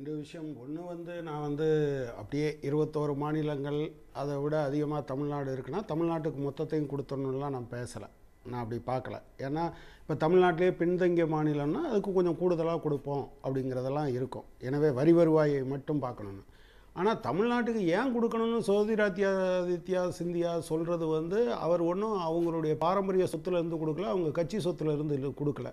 ரெண்டு விஷயம் ஒன்று வந்து நான் வந்து அப்படியே இருபத்தோரு மாநிலங்கள் அதை விட அதிகமாக தமிழ்நாடு இருக்குன்னா தமிழ்நாட்டுக்கு மொத்தத்தையும் கொடுத்துடணும்லாம் நான் பேசலை நான் அப்படி பார்க்கல ஏன்னா இப்போ தமிழ்நாட்டிலே பின்தங்கிய மாநிலம்னா அதுக்கு கொஞ்சம் கூடுதலாக கொடுப்போம் அப்படிங்கிறதெல்லாம் இருக்கும் எனவே வரி வருவாயை மட்டும் பார்க்கணுன்னு ஆனால் தமிழ்நாட்டுக்கு ஏன் கொடுக்கணும்னு சோதிராத்யாதித்யா சிந்தியா சொல்கிறது வந்து அவர் ஒன்றும் அவங்களுடைய பாரம்பரிய சொத்துலேருந்து கொடுக்கல அவங்க கட்சி சொத்துலேருந்து கொடுக்கல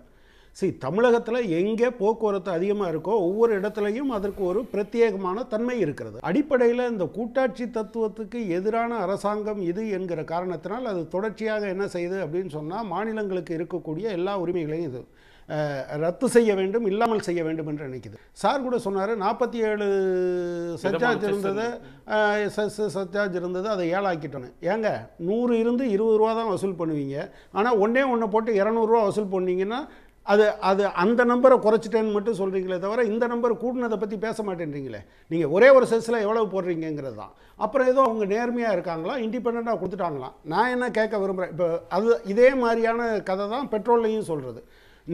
சரி தமிழகத்தில் எங்கே போக்குவரத்து அதிகமாக இருக்கோ ஒவ்வொரு இடத்துலையும் அதற்கு ஒரு பிரத்யேகமான தன்மை இருக்கிறது அடிப்படையில் இந்த கூட்டாட்சி தத்துவத்துக்கு எதிரான அரசாங்கம் இது என்கிற காரணத்தினால் அது தொடர்ச்சியாக என்ன செய்யுது அப்படின்னு சொன்னால் மாநிலங்களுக்கு இருக்கக்கூடிய எல்லா உரிமைகளையும் இது ரத்து செய்ய வேண்டும் இல்லாமல் செய்ய வேண்டும் என்று நினைக்குது சார் கூட சொன்னார் நாற்பத்தி ஏழு சர்ச்சார்ஜ் இருந்தது சர்ச்சார்ஜ் இருந்தது அதை ஏழாக்கிட்டோன்னு ஏங்க நூறு இருந்து இருபது ரூபா தான் வசூல் பண்ணுவீங்க ஆனால் ஒன்றே ஒன்றை போட்டு இரநூறுவா வசூல் பண்ணிங்கன்னா அது அது அந்த நம்பரை குறைச்சிட்டேன்னு மட்டும் சொல்கிறீங்களே தவிர இந்த நம்பர் கூட்டினதை பற்றி பேச மாட்டேன்றீங்களே நீங்கள் ஒரே ஒரு செஸ்ஸில் எவ்வளவு போடுறீங்கிறது தான் அப்புறம் ஏதோ அவங்க நேர்மையாக இருக்காங்களா இண்டிபெண்ட்டாக கொடுத்துட்டாங்களாம் நான் என்ன கேட்க விரும்புகிறேன் இப்போ அது இதே மாதிரியான கதை தான் பெட்ரோல்லையும் சொல்கிறது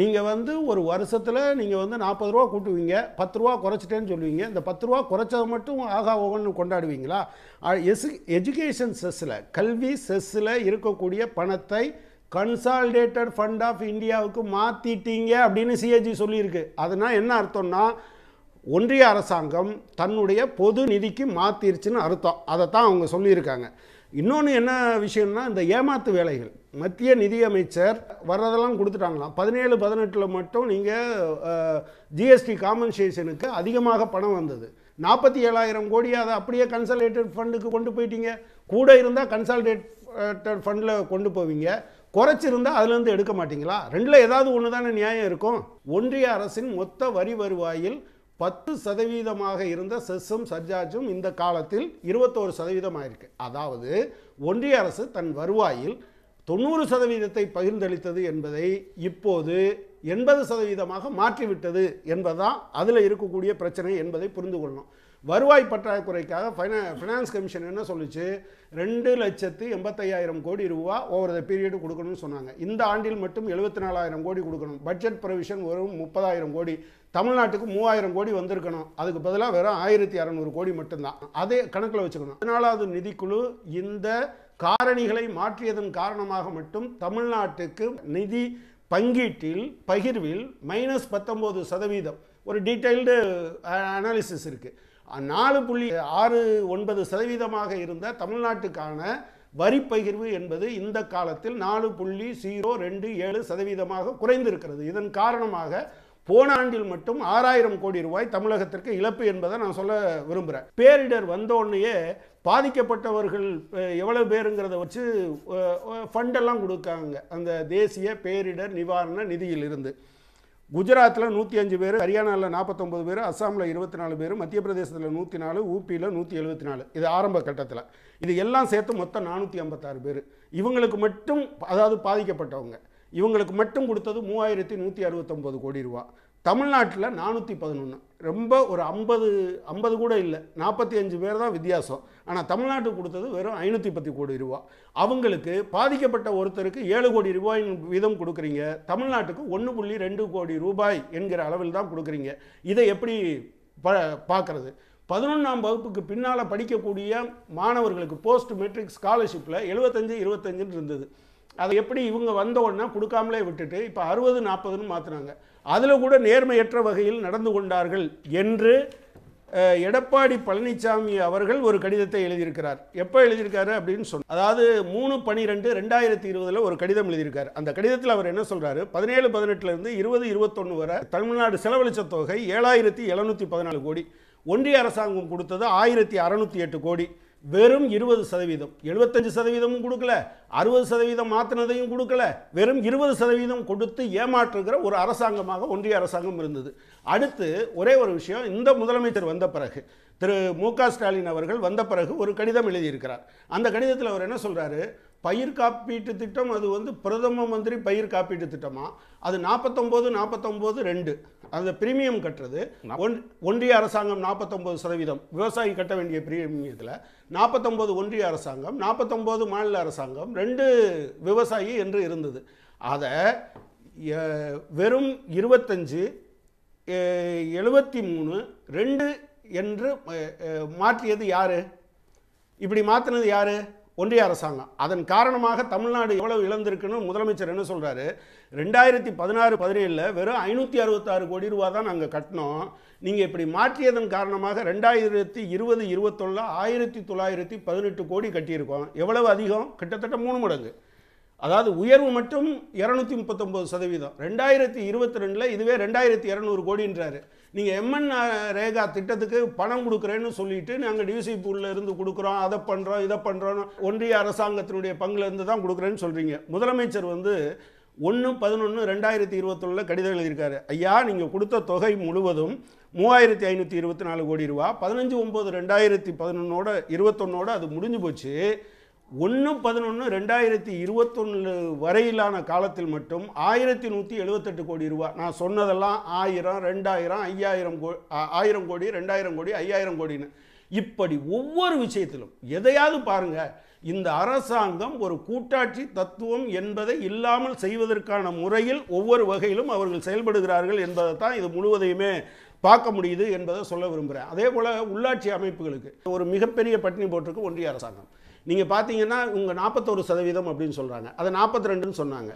நீங்கள் வந்து ஒரு வருஷத்தில் நீங்கள் வந்து நாற்பது ரூபா கூட்டுவீங்க பத்து ரூபா குறைச்சிட்டேன்னு சொல்லுவீங்க இந்த பத்து ரூபா குறைச்சதை மட்டும் ஆகா ஓகன்னு கொண்டாடுவீங்களா எசு எஜுகேஷன் செஸ்ஸில் கல்வி செஸ்ஸில் இருக்கக்கூடிய பணத்தை கன்சால்டேட்டட் ஃபண்ட் ஆஃப் இந்தியாவுக்கு மாற்றிட்டீங்க அப்படின்னு சிஏஜி சொல்லியிருக்கு அதனால் என்ன அர்த்தம்னா ஒன்றிய அரசாங்கம் தன்னுடைய பொது நிதிக்கு மாற்றிருச்சுன்னு அர்த்தம் அதை தான் அவங்க சொல்லியிருக்காங்க இன்னொன்று என்ன விஷயம்னா இந்த ஏமாத்து வேலைகள் மத்திய நிதியமைச்சர் வர்றதெல்லாம் கொடுத்துட்டாங்களாம் பதினேழு பதினெட்டில் மட்டும் நீங்கள் ஜிஎஸ்டி காம்பன்சேஷனுக்கு அதிகமாக பணம் வந்தது நாற்பத்தி ஏழாயிரம் கோடி அதை அப்படியே கன்சல்டேட்டட் ஃபண்டுக்கு கொண்டு போயிட்டீங்க கூட இருந்தால் கன்சல்டேட் ஃபண்டில் கொண்டு போவீங்க குறைச்சிருந்தா அதுலேருந்து எடுக்க மாட்டீங்களா ரெண்டில் ஏதாவது ஒன்று தானே நியாயம் இருக்கும் ஒன்றிய அரசின் மொத்த வரி வருவாயில் பத்து சதவீதமாக இருந்த செஸ்ஸும் சர்ஜாஜும் இந்த காலத்தில் இருபத்தோரு சதவீதம் ஆயிருக்கு அதாவது ஒன்றிய அரசு தன் வருவாயில் தொண்ணூறு சதவீதத்தை பகிர்ந்தளித்தது என்பதை இப்போது எண்பது சதவீதமாக மாற்றிவிட்டது என்பதுதான் அதில் இருக்கக்கூடிய பிரச்சனை என்பதை புரிந்து கொள்ளணும் வருவாய் பற்றாக்குறைக்காக ஃபைனான்ஸ் ஃபினான்ஸ் கமிஷன் என்ன சொல்லிச்சு ரெண்டு லட்சத்து எண்பத்தையாயிரம் கோடி ரூபா ஓவர் த பீரியடு கொடுக்கணும்னு சொன்னாங்க இந்த ஆண்டில் மட்டும் எழுபத்தி நாலாயிரம் கோடி கொடுக்கணும் பட்ஜெட் ப்ரொவிஷன் வரும் முப்பதாயிரம் கோடி தமிழ்நாட்டுக்கு மூவாயிரம் கோடி வந்திருக்கணும் அதுக்கு பதிலாக வெறும் ஆயிரத்தி அறநூறு கோடி மட்டும்தான் அதே கணக்கில் வச்சுக்கணும் பதினாலாவது நிதிக்குழு இந்த காரணிகளை மாற்றியதன் காரணமாக மட்டும் தமிழ்நாட்டுக்கு நிதி பங்கீட்டில் பகிர்வில் மைனஸ் பத்தொம்போது சதவீதம் ஒரு டீட்டெயில்டு அனாலிசிஸ் இருக்குது நாலு புள்ளி ஆறு ஒன்பது சதவீதமாக இருந்த தமிழ்நாட்டுக்கான வரி பகிர்வு என்பது இந்த காலத்தில் நாலு புள்ளி ஜீரோ ரெண்டு ஏழு சதவீதமாக குறைந்திருக்கிறது இதன் காரணமாக போன ஆண்டில் மட்டும் ஆறாயிரம் கோடி ரூபாய் தமிழகத்திற்கு இழப்பு என்பதை நான் சொல்ல விரும்புகிறேன் பேரிடர் வந்தோடனேயே பாதிக்கப்பட்டவர்கள் எவ்வளவு பேருங்கிறத வச்சு ஃபண்டெல்லாம் கொடுக்காங்க அந்த தேசிய பேரிடர் நிவாரண நிதியிலிருந்து குஜராத்தில் நூற்றி அஞ்சு பேர் ஹரியானாவில் நாற்பத்தொம்பது பேர் அஸ்ஸாமில் இருபத்தி நாலு பேர் மத்திய பிரதேசத்தில் நூற்றி நாலு ஊபியில் நூற்றி எழுபத்தி நாலு இது ஆரம்ப கட்டத்தில் இது எல்லாம் சேர்த்து மொத்தம் நானூற்றி ஐம்பத்தாறு பேர் இவங்களுக்கு மட்டும் அதாவது பாதிக்கப்பட்டவங்க இவங்களுக்கு மட்டும் கொடுத்தது மூவாயிரத்தி நூற்றி அறுபத்தொம்போது கோடி ரூபா தமிழ்நாட்டில் நானூற்றி பதினொன்று ரொம்ப ஒரு ஐம்பது ஐம்பது கூட இல்லை நாற்பத்தி அஞ்சு பேர் தான் வித்தியாசம் ஆனால் தமிழ்நாட்டுக்கு கொடுத்தது வெறும் ஐநூற்றி பத்து கோடி ரூபா அவங்களுக்கு பாதிக்கப்பட்ட ஒருத்தருக்கு ஏழு கோடி ரூபாய் வீதம் கொடுக்குறீங்க தமிழ்நாட்டுக்கு ஒன்று புள்ளி ரெண்டு கோடி ரூபாய் என்கிற அளவில் தான் கொடுக்குறீங்க இதை எப்படி ப பார்க்குறது பதினொன்றாம் வகுப்புக்கு பின்னால் படிக்கக்கூடிய மாணவர்களுக்கு போஸ்ட் மெட்ரிக் ஸ்காலர்ஷிப்பில் எழுபத்தஞ்சு இருபத்தஞ்சுன்னு இருந்தது அதை எப்படி இவங்க வந்த உடனே கொடுக்காமலே விட்டுட்டு இப்போ அறுபது நாற்பதுன்னு மாற்றினாங்க அதில் கூட நேர்மையற்ற வகையில் நடந்து கொண்டார்கள் என்று எடப்பாடி பழனிசாமி அவர்கள் ஒரு கடிதத்தை எழுதியிருக்கிறார் எப்போ எழுதியிருக்காரு அப்படின்னு சொன்ன அதாவது மூணு பனிரெண்டு ரெண்டாயிரத்தி இருபதில் ஒரு கடிதம் எழுதியிருக்காரு அந்த கடிதத்தில் அவர் என்ன சொல்கிறாரு பதினேழு பதினெட்டுலேருந்து இருபது இருபத்தொன்று வரை தமிழ்நாடு செலவழித்த தொகை ஏழாயிரத்தி எழுநூற்றி பதினாலு கோடி ஒன்றிய அரசாங்கம் கொடுத்தது ஆயிரத்தி அறநூற்றி எட்டு கோடி வெறும் இருபது சதவீதம் எழுபத்தஞ்சு சதவீதமும் கொடுக்கல அறுபது சதவீதம் மாற்றினதையும் கொடுக்கல வெறும் இருபது சதவீதம் கொடுத்து ஏமாற்றுகிற ஒரு அரசாங்கமாக ஒன்றிய அரசாங்கம் இருந்தது அடுத்து ஒரே ஒரு விஷயம் இந்த முதலமைச்சர் வந்த பிறகு திரு மு க ஸ்டாலின் அவர்கள் வந்த பிறகு ஒரு கடிதம் எழுதியிருக்கிறார் அந்த கடிதத்தில் அவர் என்ன சொல்கிறாரு பயிர் காப்பீட்டு திட்டம் அது வந்து பிரதம மந்திரி பயிர் காப்பீட்டு திட்டமா அது நாற்பத்தொம்போது நாற்பத்தொம்போது ரெண்டு அந்த பிரீமியம் கட்டுறது ஒன் ஒன்றிய அரசாங்கம் நாற்பத்தொம்போது சதவீதம் விவசாயி கட்ட வேண்டிய பிரீமியத்தில் நாற்பத்தொம்போது ஒன்றிய அரசாங்கம் நாற்பத்தொம்போது மாநில அரசாங்கம் ரெண்டு விவசாயி என்று இருந்தது அதை வெறும் இருபத்தஞ்சு எழுபத்தி மூணு ரெண்டு என்று மாற்றியது யார் இப்படி மாற்றினது யார் ஒன்றிய அரசாங்கம் அதன் காரணமாக தமிழ்நாடு எவ்வளவு இழந்திருக்குன்னு முதலமைச்சர் என்ன சொல்கிறாரு ரெண்டாயிரத்தி பதினாறு பதினேழில் வெறும் ஐநூற்றி அறுபத்தாறு கோடி ரூபா தான் நாங்கள் கட்டினோம் நீங்கள் இப்படி மாற்றியதன் காரணமாக ரெண்டாயிரத்தி இருபது இருபத்தொன்னில் ஆயிரத்தி தொள்ளாயிரத்தி பதினெட்டு கோடி கட்டியிருக்கோம் எவ்வளவு அதிகம் கிட்டத்தட்ட மூணு மடங்கு அதாவது உயர்வு மட்டும் இரநூத்தி முப்பத்தொம்போது சதவீதம் ரெண்டாயிரத்தி இருபத்தி ரெண்டில் இதுவே ரெண்டாயிரத்தி இரநூறு கோடின்றாரு நீங்கள் எம்என் ரேகா திட்டத்துக்கு பணம் கொடுக்குறேன்னு சொல்லிட்டு நாங்கள் டிசிபியில் இருந்து கொடுக்குறோம் அதை பண்ணுறோம் இதை பண்ணுறோம் ஒன்றிய அரசாங்கத்தினுடைய பங்குலேருந்து தான் கொடுக்குறேன்னு சொல்கிறீங்க முதலமைச்சர் வந்து ஒன்று பதினொன்று ரெண்டாயிரத்தி இருபத்தொன்னில் கடிதம் எழுதியிருக்காரு ஐயா நீங்கள் கொடுத்த தொகை முழுவதும் மூவாயிரத்தி ஐநூற்றி இருபத்தி நாலு கோடி ரூபா பதினஞ்சு ஒம்பது ரெண்டாயிரத்தி பதினொன்னோட இருபத்தொன்னோட அது முடிஞ்சு போச்சு ஒன்று பதினொன்று ரெண்டாயிரத்தி இருபத்தொன்னு வரையிலான காலத்தில் மட்டும் ஆயிரத்தி நூற்றி எழுபத்தெட்டு கோடி ரூபா நான் சொன்னதெல்லாம் ஆயிரம் ரெண்டாயிரம் ஐயாயிரம் கோ ஆயிரம் கோடி ரெண்டாயிரம் கோடி ஐயாயிரம் கோடின்னு இப்படி ஒவ்வொரு விஷயத்திலும் எதையாவது பாருங்கள் இந்த அரசாங்கம் ஒரு கூட்டாட்சி தத்துவம் என்பதை இல்லாமல் செய்வதற்கான முறையில் ஒவ்வொரு வகையிலும் அவர்கள் செயல்படுகிறார்கள் என்பதை தான் இது முழுவதையுமே பார்க்க முடியுது என்பதை சொல்ல விரும்புகிறேன் அதே போல் உள்ளாட்சி அமைப்புகளுக்கு ஒரு மிகப்பெரிய பட்டினி போட்டிருக்கு ஒன்றிய அரசாங்கம் நீங்கள் பார்த்தீங்கன்னா உங்கள் நாற்பத்தொரு சதவீதம் அப்படின்னு சொல்கிறாங்க அதை நாற்பத்தி ரெண்டுன்னு சொன்னாங்க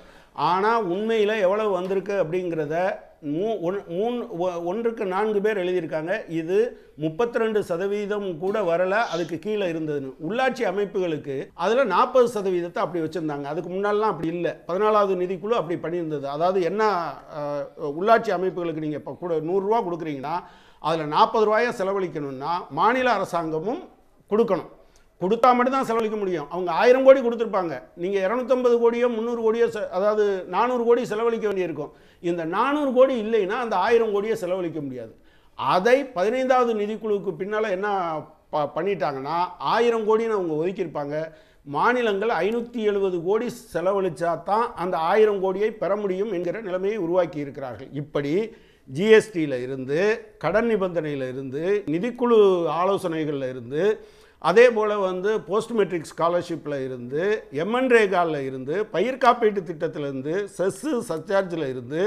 ஆனால் உண்மையில் எவ்வளவு வந்திருக்கு அப்படிங்கிறத மூ ஒன் மூணு ஒன்றுக்கு நான்கு பேர் எழுதியிருக்காங்க இது முப்பத்தி ரெண்டு சதவீதம் கூட வரலை அதுக்கு கீழே இருந்ததுன்னு உள்ளாட்சி அமைப்புகளுக்கு அதில் நாற்பது சதவீதத்தை அப்படி வச்சுருந்தாங்க அதுக்கு முன்னாலாம் அப்படி இல்லை பதினாலாவது நிதிக்குழு அப்படி பண்ணியிருந்தது அதாவது என்ன உள்ளாட்சி அமைப்புகளுக்கு நீங்கள் இப்போ கூட நூறுரூவா கொடுக்குறீங்கன்னா அதில் நாற்பது ரூபாயை செலவழிக்கணும்னா மாநில அரசாங்கமும் கொடுக்கணும் கொடுத்தா மட்டும்தான் செலவழிக்க முடியும் அவங்க ஆயிரம் கோடி கொடுத்துருப்பாங்க நீங்கள் இரநூத்தம்பது கோடியோ முந்நூறு கோடியோ அதாவது நானூறு கோடி செலவழிக்க வேண்டியிருக்கும் இந்த நானூறு கோடி இல்லைன்னா அந்த ஆயிரம் கோடியை செலவழிக்க முடியாது அதை பதினைந்தாவது நிதிக்குழுவுக்கு பின்னால் என்ன ப பண்ணிட்டாங்கன்னா ஆயிரம் கோடின்னு அவங்க ஒதுக்கியிருப்பாங்க மாநிலங்கள் ஐநூற்றி எழுபது கோடி செலவழித்தா தான் அந்த ஆயிரம் கோடியை பெற முடியும் என்கிற நிலைமையை உருவாக்கி இருக்கிறார்கள் இப்படி ஜிஎஸ்டியில் இருந்து கடன் நிபந்தனையில் இருந்து நிதிக்குழு ஆலோசனைகளில் இருந்து அதே போல் வந்து போஸ்ட் மெட்ரிக் ஸ்காலர்ஷிப்பில் இருந்து எம்என் இருந்து பயிர் காப்பீட்டு திட்டத்திலிருந்து செஸ்ஸு சர்ச்சார்ஜில் e இருந்து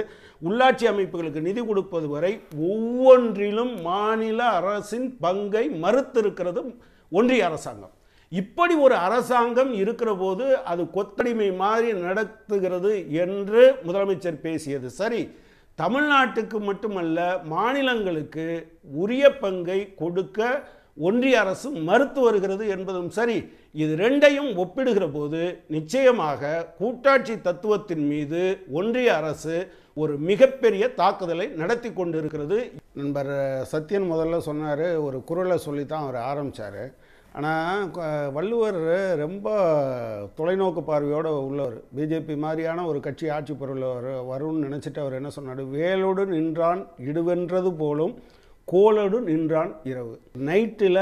உள்ளாட்சி அமைப்புகளுக்கு நிதி கொடுப்பது வரை ஒவ்வொன்றிலும் மாநில அரசின் பங்கை மறுத்திருக்கிறது ஒன்றிய அரசாங்கம் இப்படி ஒரு அரசாங்கம் இருக்கிற போது அது கொத்தடிமை மாதிரி நடத்துகிறது என்று முதலமைச்சர் பேசியது சரி தமிழ்நாட்டுக்கு மட்டுமல்ல மாநிலங்களுக்கு உரிய பங்கை கொடுக்க ஒன்றிய அரசு மறுத்து வருகிறது என்பதும் சரி இது ரெண்டையும் ஒப்பிடுகிற போது நிச்சயமாக கூட்டாட்சி தத்துவத்தின் மீது ஒன்றிய அரசு ஒரு மிகப்பெரிய தாக்குதலை நடத்தி கொண்டிருக்கிறது நண்பர் சத்யன் முதல்ல சொன்னார் ஒரு குரலை சொல்லி தான் அவர் ஆரம்பித்தார் ஆனால் வள்ளுவர் ரொம்ப தொலைநோக்கு பார்வையோடு உள்ளவர் பிஜேபி மாதிரியான ஒரு கட்சி ஆட்சி பொருள் வரும்னு நினச்சிட்டு அவர் என்ன சொன்னார் வேலோடு நின்றான் இடுவென்றது போலும் கோலோடு நின்றான் இரவு நைட்டில்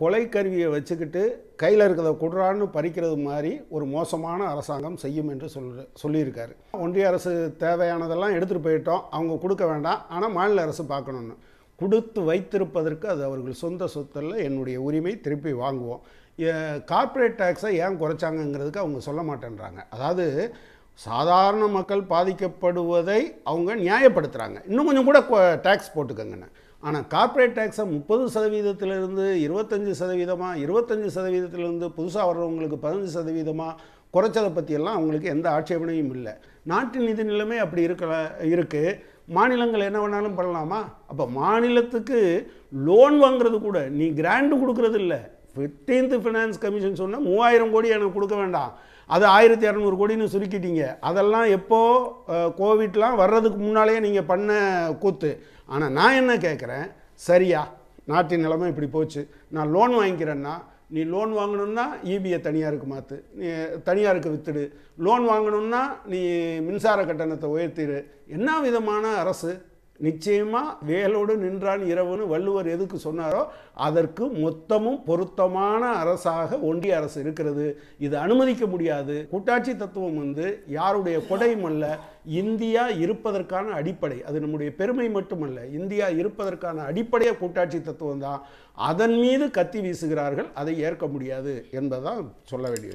கொலை கருவியை வச்சுக்கிட்டு கையில் இருக்கிறத குடுறான்னு பறிக்கிறது மாதிரி ஒரு மோசமான அரசாங்கம் செய்யும் என்று சொல் சொல்லியிருக்காரு ஒன்றிய அரசு தேவையானதெல்லாம் எடுத்துகிட்டு போயிட்டோம் அவங்க கொடுக்க வேண்டாம் ஆனால் மாநில அரசு பார்க்கணுன்னு கொடுத்து வைத்திருப்பதற்கு அது அவர்கள் சொந்த சொத்தில் என்னுடைய உரிமை திருப்பி வாங்குவோம் கார்ப்பரேட் டேக்ஸை ஏன் குறைச்சாங்கங்கிறதுக்கு அவங்க சொல்ல மாட்டேன்றாங்க அதாவது சாதாரண மக்கள் பாதிக்கப்படுவதை அவங்க நியாயப்படுத்துகிறாங்க இன்னும் கொஞ்சம் கூட டேக்ஸ் போட்டுக்கோங்கண்ணே ஆனால் கார்ப்பரேட் டேக்ஸை முப்பது சதவீதத்திலிருந்து இருபத்தஞ்சி சதவீதமாக இருபத்தஞ்சி சதவீதத்திலிருந்து புதுசாக வர்றவங்களுக்கு பதினஞ்சு சதவீதமாக குறைச்சதை பற்றியெல்லாம் அவங்களுக்கு எந்த ஆட்சேபனையும் இல்லை நாட்டின் நிதி நிலைமை அப்படி இருக்கல இருக்குது மாநிலங்கள் என்ன வேணாலும் பண்ணலாமா அப்போ மாநிலத்துக்கு லோன் வாங்குறது கூட நீ கிராண்டு கொடுக்கறது இல்லை ஃபிஃப்டீன்த்து ஃபினான்ஸ் கமிஷன் சொன்னால் மூவாயிரம் கோடி எனக்கு கொடுக்க வேண்டாம் அது ஆயிரத்தி இரநூறு கோடின்னு சுருக்கிட்டீங்க அதெல்லாம் எப்போது கோவிட்லாம் வர்றதுக்கு முன்னாலேயே நீங்கள் பண்ண கூத்து ஆனால் நான் என்ன கேட்குறேன் சரியா நாட்டின் நிலைமை இப்படி போச்சு நான் லோன் வாங்கிக்கிறேன்னா நீ லோன் வாங்கணும்னா இபிஐ e தனியாருக்கு மாற்று நீ தனியாருக்கு வித்துடு லோன் வாங்கணும்னா நீ மின்சார கட்டணத்தை உயர்த்திடு என்ன விதமான அரசு நிச்சயமாக வேலோடு நின்றான் இரவுன்னு வள்ளுவர் எதுக்கு சொன்னாரோ அதற்கு மொத்தமும் பொருத்தமான அரசாக ஒன்றிய அரசு இருக்கிறது இது அனுமதிக்க முடியாது கூட்டாட்சி தத்துவம் வந்து யாருடைய கொடையும் அல்ல இந்தியா இருப்பதற்கான அடிப்படை அது நம்முடைய பெருமை மட்டுமல்ல இந்தியா இருப்பதற்கான அடிப்படைய கூட்டாட்சி தத்துவம் தான் அதன் மீது கத்தி வீசுகிறார்கள் அதை ஏற்க முடியாது என்பதான் சொல்ல வேண்டிய